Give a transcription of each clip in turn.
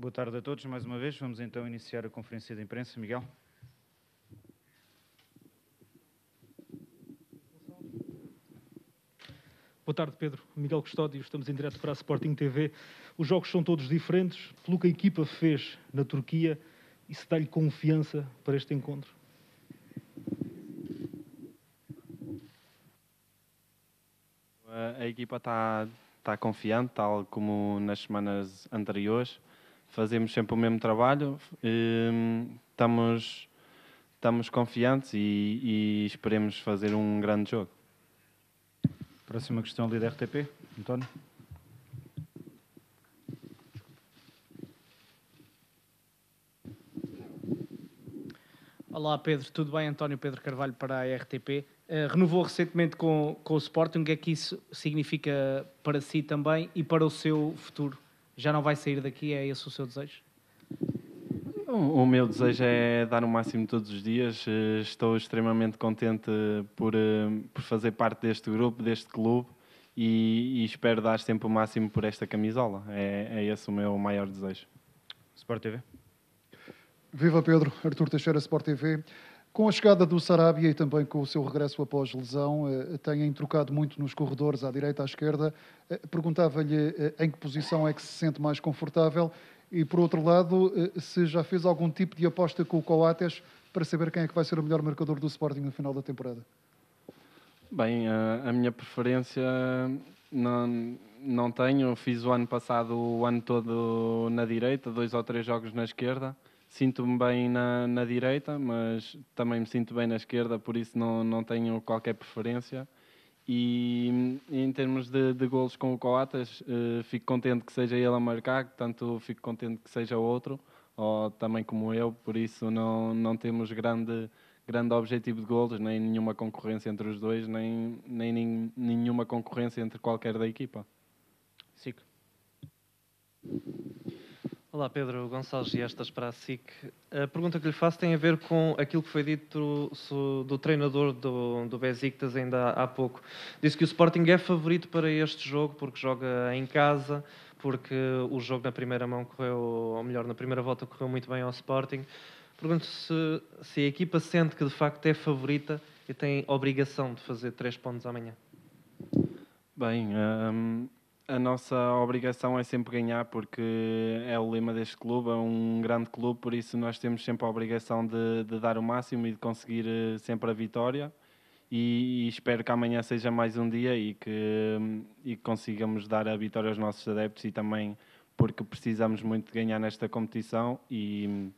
Boa tarde a todos mais uma vez. Vamos então iniciar a conferência de imprensa. Miguel. Boa tarde, Pedro. Miguel Custódio, estamos em direto para a Sporting TV. Os jogos são todos diferentes. Pelo que a equipa fez na Turquia, isso dá-lhe confiança para este encontro? A equipa está, está confiante, tal como nas semanas anteriores fazemos sempre o mesmo trabalho, ehm, estamos, estamos confiantes e, e esperemos fazer um grande jogo. Próxima questão ali da RTP, António. Olá Pedro, tudo bem? António Pedro Carvalho para a RTP. Uh, eh, renovou recentemente com, com o Sporting, o que é que isso significa para si também e para o seu futuro? já não vai sair daqui? É esse o seu desejo? O meu desejo é dar o máximo todos os dias. Eh, estou extremamente contente por, eh, por fazer parte deste grupo, deste clube e, e espero dar sempre o máximo por esta camisola. É, é esse o meu maior desejo. Sport TV. Viva Pedro, Artur Teixeira, Sport TV. Com a chegada do Sarabia e também com o seu regresso após lesão, eh, têm trocado muito nos corredores, à direita, à esquerda. Eh, perguntava-lhe eh, em que posição é que se sente mais confortável e, por outro lado, se já fez algum tipo de aposta com o Coates para saber quem é que vai ser o melhor marcador do Sporting no final da temporada. Bem, a minha preferência não, não tenho. Fiz o ano passado o ano todo na direita, dois ou três jogos na esquerda sinto-me bem na, na direita, mas também me sinto bem na esquerda, por isso não, não tenho qualquer preferência. E em termos de, de golos com o Coatas, eh, fico contente que seja ele a marcar, tanto fico contente que seja outro, ou também como eu, por isso não, não temos grande, grande objetivo de golos, nem nenhuma concorrência entre os dois, nem, nem, nenhuma concorrência entre qualquer da equipa. Sico. Olá, Pedro Gonçalves estas para a SIC. A pergunta que lhe faço tem a ver com aquilo que foi dito do treinador do, do Besiktas ainda há pouco. Disse que o Sporting é favorito para este jogo porque joga em casa, porque o jogo na primeira mão correu, ou melhor, na primeira volta correu muito bem ao Sporting. Pergunto se, se a equipa sente que de facto é favorita e tem obrigação de fazer três pontos amanhã. Bem, hum, a nossa obrigação é sempre ganhar, porque é o lema deste clube, é um grande clube, por isso nós temos sempre a obrigação de, de dar o máximo e de conseguir eh, sempre a vitória. E, e, espero que amanhã seja mais um dia e que, e consigamos dar a vitória aos nossos adeptos e também porque precisamos muito de ganhar nesta competição e,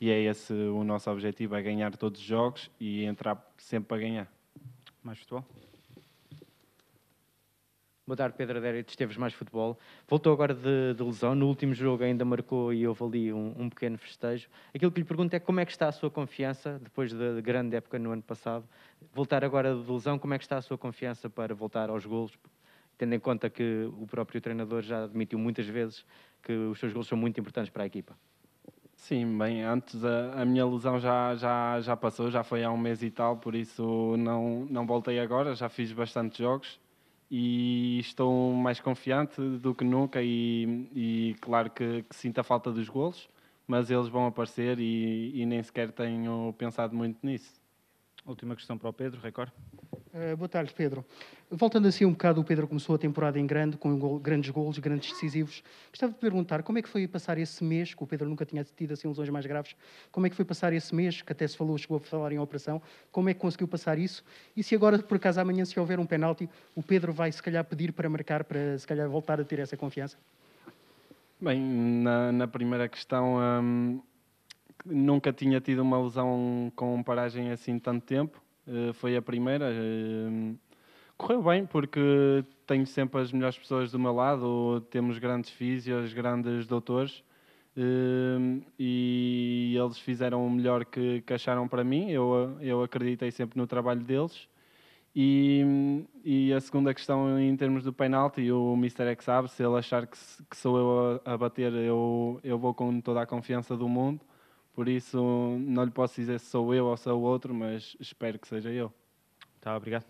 e é esse o nosso objetivo, é ganhar todos os jogos e entrar sempre a ganhar. Mais futebol? mudar Pedro Adério e Esteves mais futebol. Voltou agora de, de, lesão, no último jogo ainda marcou e houve ali um, um, pequeno festejo. Aquilo que lhe pergunto é como é que está a sua confiança, depois da de grande época no ano passado, voltar agora de lesão, como é que está a sua confiança para voltar aos golos, tendo em conta que o próprio treinador já admitiu muitas vezes que os seus golos são muito importantes para a equipa. Sim, bem, antes a, a, minha lesão já, já, já passou, já foi há um mês e tal, por isso não, não voltei agora, já fiz bastantes jogos e estou mais confiante do que nunca e, e claro que, que, sinto a falta dos golos, mas eles vão aparecer e, e nem sequer tenho pensado muito nisso. Última questão para o Pedro, recorde. Eh, boa tarde, Pedro. Voltando assim um bocado, o Pedro começou a temporada em grande, com gol, grandes golos, grandes decisivos. Gostava de perguntar como é que foi passar esse mês, que o Pedro nunca tinha tido assim lesões mais graves, como é que foi passar esse mês, que até se falou, chegou a falar em operação, como é que conseguiu passar isso? E se agora, por acaso, amanhã, se houver um penalti, o Pedro vai se calhar pedir para marcar, para se calhar voltar a ter essa confiança? Bem, na, na primeira questão, hum, nunca tinha tido uma lesão com paragem assim tanto tempo. Eh, foi a primeira. Ehm, correu bem, porque tenho sempre as melhores pessoas do meu lado, temos grandes físios, grandes doutores, ehm, e eles fizeram o melhor que, que acharam para mim. Eu, eu acreditei sempre no trabalho deles. E, e, a segunda questão em termos do penalti, o Mr. X é sabe, se ele achar que, que sou eu a, a, bater, eu, eu vou com toda a confiança do mundo. Por isso, não lhe posso dizer se sou eu ou sou outro, mas espero que seja eu. Tá, obrigado.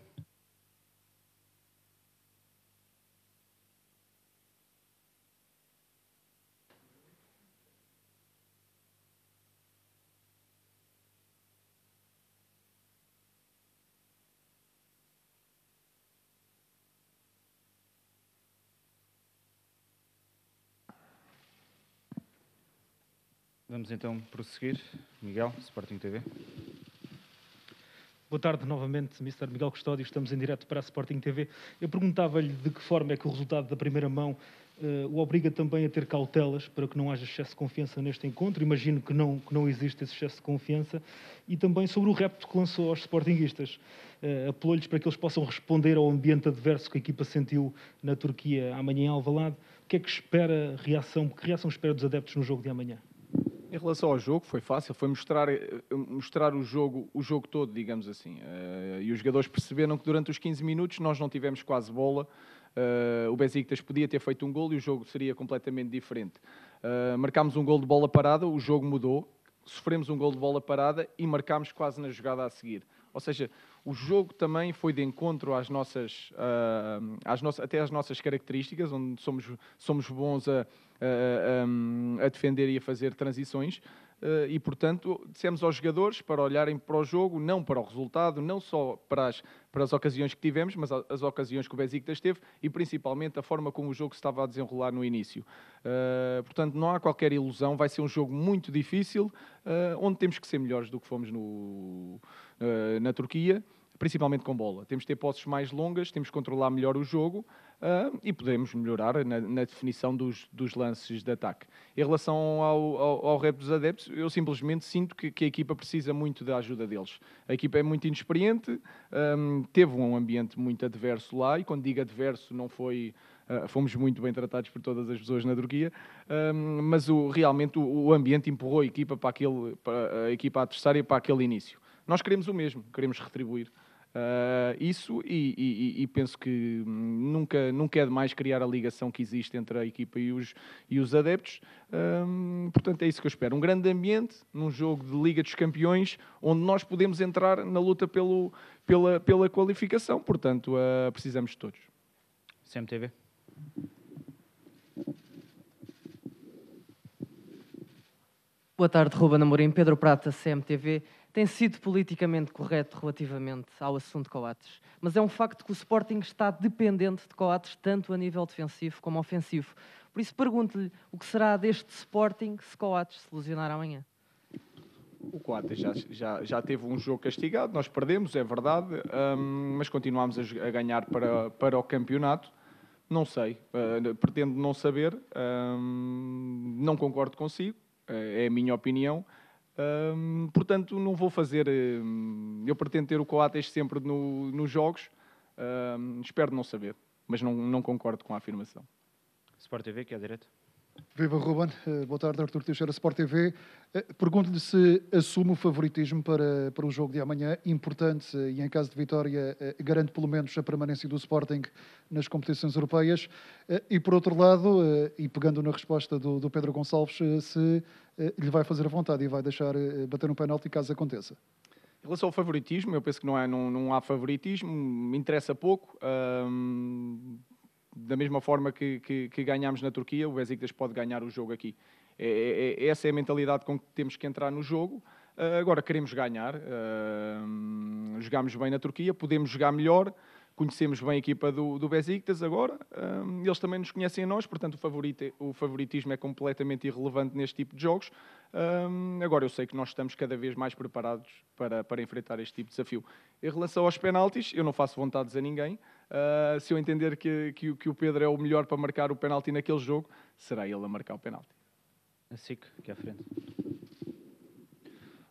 Vamos então prosseguir. Miguel, Sporting TV. Boa tarde novamente, Mr. Miguel Custódio. Estamos em direto para a Sporting TV. Eu perguntava-lhe de que forma é que o resultado da primeira mão uh, o obriga também a ter cautelas para que não haja excesso de confiança neste encontro. Imagino que não, que não existe esse excesso de confiança. E também sobre o repto que lançou aos Sportingistas. Uh, Apelou-lhes para que eles possam responder ao ambiente adverso que a equipa sentiu na Turquia amanhã em Alvalade. O que é que espera reação? Que reação espera dos adeptos no jogo de amanhã? Em relação ao jogo, foi fácil, foi mostrar, eh, mostrar o, jogo, o jogo todo, digamos assim. Uh, e os jogadores perceberam que durante os 15 minutos nós não tivemos quase bola. Uh, o Besiktas podia ter feito um gol e o jogo seria completamente diferente. Uh, marcámos um gol de bola parada, o jogo mudou, sofremos um gol de bola parada e marcámos quase na jogada a seguir. Ou seja, o jogo também foi de encontro às nossas, uh, às até às nossas características, onde somos, somos bons a, a, a defender e a fazer transições. Uh, e, portanto, dissemos aos jogadores para olharem para o jogo, não para o resultado, não só para as, para as ocasiões que tivemos, mas as, as ocasiões que o Besiktas teve e principalmente a forma como o jogo se estava a desenrolar no início. Uh, portanto, não há qualquer ilusão, vai ser um jogo muito difícil, uh, onde temos que ser melhores do que fomos no, na Turquia principalmente com bola. Temos de ter posses mais longas, temos de controlar melhor o jogo uh, e podemos melhorar na, na definição dos, dos, lances de ataque. Em relação ao, ao, ao rep dos adeptos, eu simplesmente sinto que, que, a equipa precisa muito da ajuda deles. A equipa é muito inexperiente, um, ah, teve um ambiente muito adverso lá e quando digo adverso não foi... Uh, fomos muito bem tratados por todas as pessoas na Turquia, um, mas o, realmente o, o, ambiente empurrou a equipa para aquele, para a equipa adversária para aquele início. Nós queremos o mesmo, queremos retribuir. Uh, isso e, e, e, penso que hum, nunca, nunca é demais criar a ligação que existe entre a equipa e os, e os adeptos. Ah, portanto, é isso que eu espero. Um grande ambiente num jogo de Liga dos Campeões, onde nós podemos entrar na luta pelo, pela, pela qualificação. Portanto, uh, precisamos de todos. CMTV. Boa tarde, Ruba Namorim Pedro Prata, CMTV. Tem sido politicamente correto relativamente ao assunto de Coates, mas é um facto que o Sporting está dependente de Coates tanto a nível defensivo como ofensivo. Por isso pergunto-lhe o que será deste Sporting se Coates se lesionar amanhã? O Coates já, já, já teve um jogo castigado, nós perdemos, é verdade, hum, mas continuamos a, a, ganhar para, para o campeonato. Não sei, uh, pretendo não saber, hum, não concordo consigo é a minha opinião. portanto, não vou fazer. eu pretendo ter o Coates sempre no, nos jogos. espero não saber, mas não, não concordo com a afirmação. Sport TV, que é direto. Viva Ruben, eh, boa tarde, Artur Teixeira, Sport TV. Eh, pergunto-lhe se assume o favoritismo para, para o jogo de amanhã, importante eh, e em caso de vitória, garante pelo menos a permanência do Sporting nas competições europeias. E por outro lado, e pegando na resposta do, do Pedro Gonçalves, se lhe vai fazer a vontade e vai deixar bater um penalti caso aconteça. Em relação ao favoritismo, eu penso que não, é, não, não há favoritismo, me interessa pouco. Hum, da mesma forma que, que, que ganhámos na Turquia, o Besiktas pode ganhar o jogo aqui. É, é, é essa é a mentalidade com que temos que entrar no jogo. Uh, agora queremos ganhar, uh, ah, jogamos bem na Turquia, podemos jogar melhor, conhecemos bem a equipa do, do Besiktas agora, uh, eles também nos conhecem a nós, portanto o, favorito o favoritismo é completamente irrelevante neste tipo de jogos. agora eu sei que nós estamos cada vez mais preparados para, para enfrentar este tipo de desafio. Em relação aos penaltis, eu não faço vontades a ninguém. Uh, se eu entender que, que, que, o Pedro é o melhor para marcar o penalti naquele jogo, será ele a marcar o penalti. SIC, aqui à frente.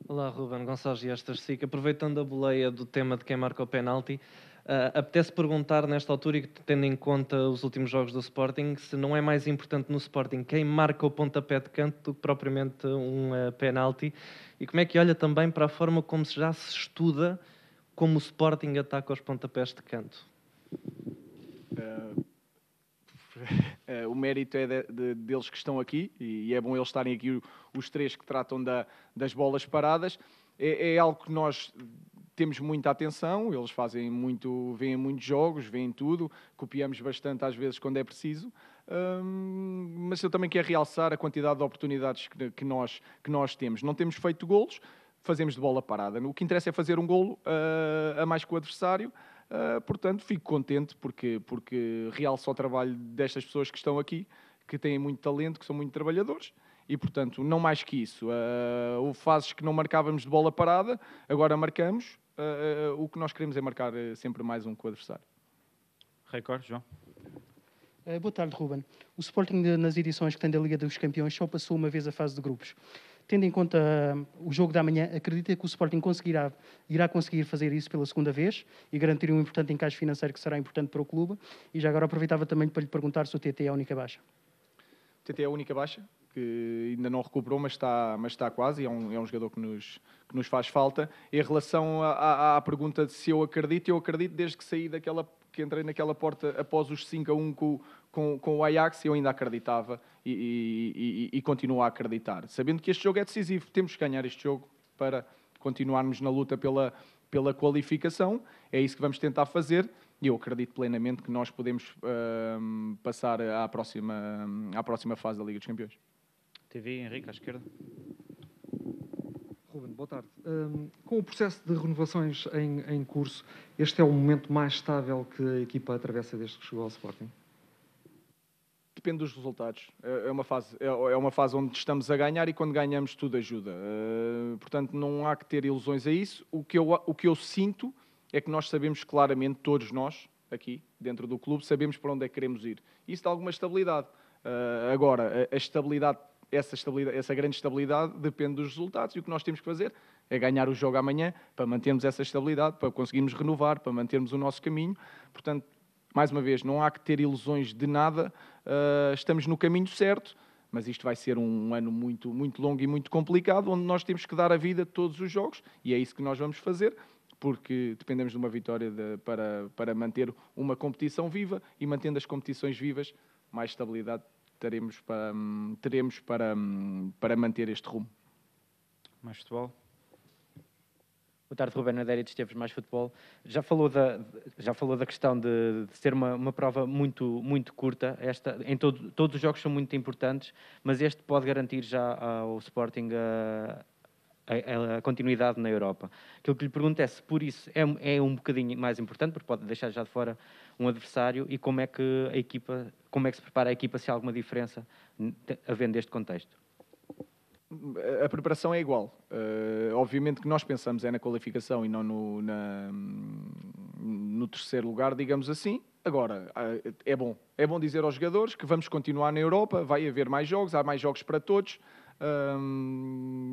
Olá, Ruben Gonçalves e estas SIC. Aproveitando a boleia do tema de quem marca o penalti, uh, apetece perguntar nesta altura, e tendo em conta os últimos jogos do Sporting, se não é mais importante no Sporting quem marca o pontapé de canto do que propriamente um uh, penalti. E como é que olha também para a forma como já se estuda como o Sporting ataca os pontapés de canto? Uh, o mérito é de, de, deles que estão aqui e, e, é bom eles estarem aqui os três que tratam da, das bolas paradas. É, é, algo que nós temos muita atenção, eles fazem muito, veem muitos jogos, veem tudo, copiamos bastante às vezes quando é preciso, um, mas eu também quero realçar a quantidade de oportunidades que, que, nós, que nós temos. Não temos feito golos, fazemos de bola parada. O que interessa é fazer um golo uh, a mais que o adversário, Uh, portanto, fico contente porque, porque realço o trabalho destas pessoas que estão aqui, que têm muito talento, que são muito trabalhadores. E, portanto, não mais que isso. Uh, houve fases que não marcávamos de bola parada, agora marcamos. Uh, uh, o que nós queremos é marcar eh, sempre mais um com o adversário. Record, João. Eh, boa tarde, Ruben. O Sporting, nas edições que tem da Liga dos Campeões, só passou uma vez a fase de grupos. Tendo em conta hum, o jogo da manhã, acredita que o Sporting conseguirá, irá conseguir fazer isso pela segunda vez e garantir um importante encaixe financeiro que será importante para o clube? E já agora aproveitava também para lhe perguntar se o TT é a única baixa. O TT é a única baixa, que ainda não recuperou, mas está, mas está quase, é um, é um jogador que nos, que nos faz falta. Em relação à, à, à pergunta de se eu acredito, eu acredito desde que saí daquela que entrei naquela porta após os 5 a 1 com, com, com o Ajax, eu ainda acreditava e, e, e, continuo a acreditar. Sabendo que este jogo é decisivo, temos que ganhar este jogo para continuarmos na luta pela, pela qualificação. É isso que vamos tentar fazer e eu acredito plenamente que nós podemos uh, passar à próxima, à próxima fase da Liga dos Campeões. TV, Henrique, à esquerda. Ruben, boa tarde. Um, com o processo de renovações em, em, curso, este é o momento mais estável que a equipa atravessa desde que chegou ao Sporting? Depende dos resultados. É, é uma fase, é, é uma fase onde estamos a ganhar e quando ganhamos tudo ajuda. Uh, portanto, não há que ter ilusões a isso. O que, eu, o que eu sinto é que nós sabemos claramente, todos nós, aqui dentro do clube, sabemos para onde é que queremos ir. Isso dá alguma estabilidade. Uh, agora, a, a estabilidade essa, estabilidade, essa grande estabilidade depende dos resultados e o que nós temos que fazer é ganhar o jogo amanhã para mantermos essa estabilidade, para conseguirmos renovar, para mantermos o nosso caminho. Portanto, mais uma vez, não há que ter ilusões de nada, uh, estamos no caminho certo, mas isto vai ser um ano muito, muito longo e muito complicado, onde nós temos que dar a vida a todos os jogos e é isso que nós vamos fazer porque dependemos de uma vitória de, para, para manter uma competição viva e mantendo as competições vivas, mais estabilidade Hum, teremos para, teremos hum, para, para manter este rumo. Mais futebol? Boa tarde, Ruben Adérito Esteves, Mais Futebol. Já falou da, já falou da questão de, de ser uma, uma prova muito, muito curta. Esta, em todo, todos os jogos são muito importantes, mas este pode garantir já ao Sporting a, ah, a, a, continuidade na Europa. Aquilo que lhe pergunto é se por isso é, é um bocadinho mais importante, porque pode deixar já de fora um adversário e como é que a equipa, como é que se prepara a equipa se há alguma diferença havendo este contexto? A preparação é igual. Uh, obviamente que nós pensamos é na qualificação e não no, na, no terceiro lugar, digamos assim. Agora, é bom. É bom dizer aos jogadores que vamos continuar na Europa, vai haver mais jogos, há mais jogos para todos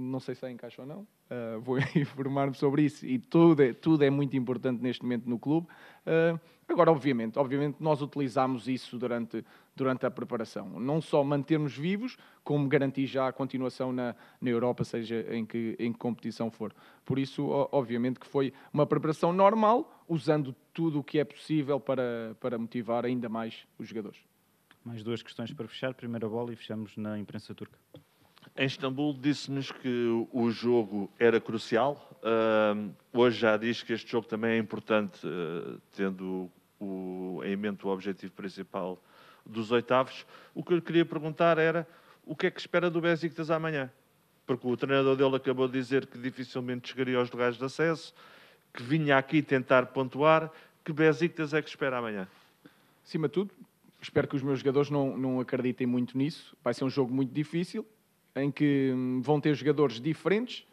não sei se é encaixa ou não, uh, vou informar-me sobre isso e tudo é, tudo é muito importante neste momento no clube. Uh, agora, obviamente, obviamente nós utilizámos isso durante, durante a preparação, não só mantermos nos vivos, como garantir já a continuação na, na Europa, seja em que, em que competição for. Por isso, obviamente, que foi uma preparação normal, usando tudo o que é possível para, para motivar ainda mais os jogadores. Mais duas questões para fechar. Primeira bola e fechamos na imprensa turca. Em Istambul disse-nos que o jogo era crucial. Uh, hoje já diz que este jogo também é importante, uh, tendo o, em mente o objetivo principal dos oitavos. O que eu queria perguntar era o que é que espera do Besiktas amanhã? Porque o treinador dele acabou de dizer que dificilmente chegaria aos lugares de acesso, que vinha aqui tentar pontuar. Que Besiktas é que espera amanhã? Acima de tudo, espero que os meus jogadores não, não acreditem muito nisso. Vai ser um jogo muito difícil em que hum, vão ter jogadores diferentes,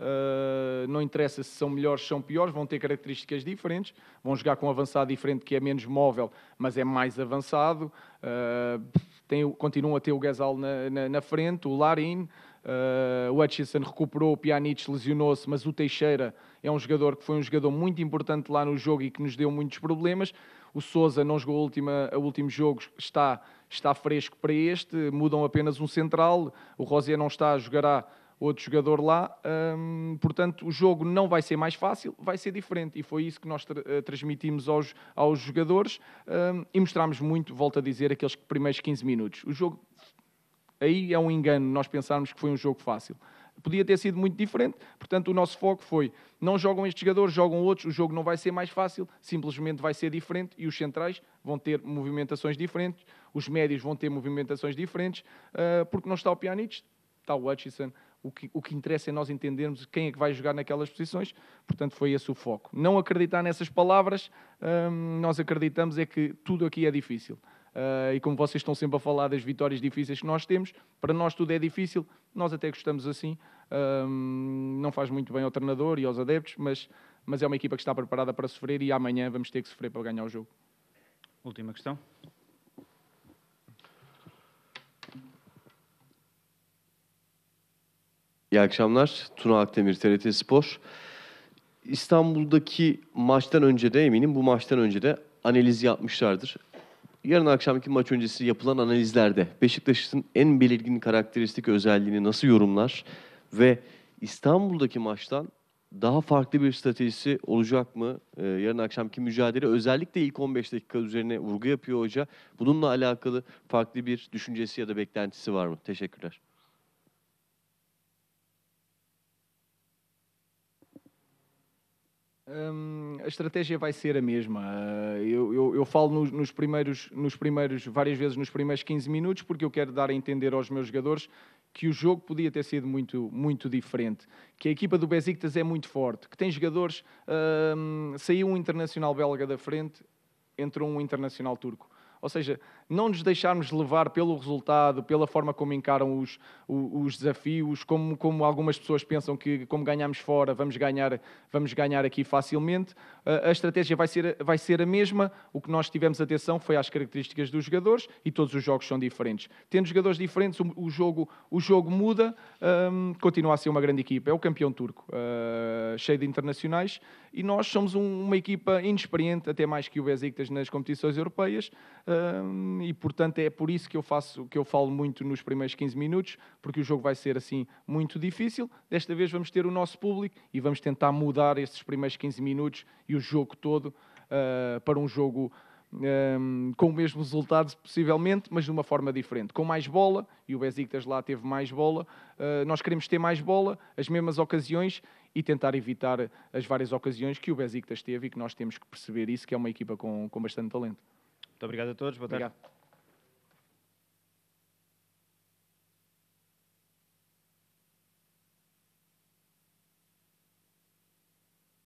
Uh, não interessa se são melhores ou são piores, vão ter características diferentes, vão jogar com um avançado diferente que é menos móvel, mas é mais avançado. Uh, tem, continuam a ter o Gasol na, na, na frente, o Larin, uh, o Hutchinson recuperou, o Pjanic lesionou-se, mas o Teixeira é um jogador que foi um jogador muito importante lá no jogo e que nos deu muitos problemas. O Souza não jogou o último, a último jogo, está, está fresco para este, mudam apenas um central, o Rosier não está, jogará outro jogador lá. Hum, portanto, o jogo não vai ser mais fácil, vai ser diferente. E foi isso que nós tra eh, transmitimos aos, aos jogadores hum, e mostramos muito, volto a dizer, aqueles primeiros 15 minutos. O jogo, aí é um engano nós pensarmos que foi um jogo fácil. Podia ter sido muito diferente, portanto, o nosso foco foi: não jogam estes jogadores, jogam outros, o jogo não vai ser mais fácil, simplesmente vai ser diferente e os centrais vão ter movimentações diferentes, os médios vão ter movimentações diferentes, eh, porque não está o Pjanic, está o Hutchinson, o que, o que interessa é nós entendermos quem é que vai jogar naquelas posições, portanto, foi esse o foco. Não acreditar nessas palavras, hum, nós acreditamos é que tudo aqui é difícil. Uh, e como vocês estão sempre a falar das vitórias difíceis que nós temos, para nós tudo é difícil, nós até gostamos assim. Uh, não faz muito bem ao treinador e aos adeptos, mas, mas é uma equipa que está preparada para sofrer e amanhã vamos ter que sofrer para ganhar o jogo. Última questão. İyi akşamlar. Tuna Akdemir, TRT Spor. İstanbul'daki maçtan önce de eminim bu maçtan önce de analiz yapmışlardır. Yarın akşamki maç öncesi yapılan analizlerde Beşiktaş'ın en belirgin karakteristik özelliğini nasıl yorumlar ve İstanbul'daki maçtan daha farklı bir stratejisi olacak mı? Ee, yarın akşamki mücadele özellikle ilk 15 dakika üzerine vurgu yapıyor hoca. Bununla alakalı farklı bir düşüncesi ya da beklentisi var mı? Teşekkürler. Hum, a estratégia vai ser a mesma. Eh, eu, eu, eu falo nos, nos, primeiros, nos primeiros, várias vezes nos primeiros 15 minutos, porque eu quero dar a entender aos meus jogadores que o jogo podia ter sido muito, muito diferente, que a equipa do Besiktas é muito forte, que tem jogadores. Hum, saiu um internacional belga da frente, entrou um internacional turco. Ou seja, não nos deixarmos levar pelo resultado, pela forma como encaram os, os, os desafios, como, como algumas pessoas pensam que, como ganhamos fora, vamos ganhar, vamos ganhar aqui facilmente. A estratégia vai ser, vai ser a mesma. O que nós tivemos atenção foi às características dos jogadores e todos os jogos são diferentes. Tendo jogadores diferentes, o, o jogo, o jogo muda, um, continua a ser uma grande equipa. É o campeão turco, uh, cheio de internacionais, e nós somos um, uma equipa inexperiente, até mais que o Besiktas nas competições europeias. Um, e, portanto, é por isso que eu faço, que eu falo muito nos primeiros 15 minutos, porque o jogo vai ser assim muito difícil. Desta vez vamos ter o nosso público e vamos tentar mudar estes primeiros 15 minutos e o jogo todo uh, para um jogo um, ah, com os mesmos resultados, possivelmente, mas de uma forma diferente. Com mais bola, e o Besiktas lá teve mais bola, uh, nós queremos ter mais bola, as mesmas ocasiões e tentar evitar as várias ocasiões que o Besiktas teve e que nós temos que perceber isso, que é uma equipa com, com bastante talento. Muito obrigado a todos. Boa tarde. Obrigado.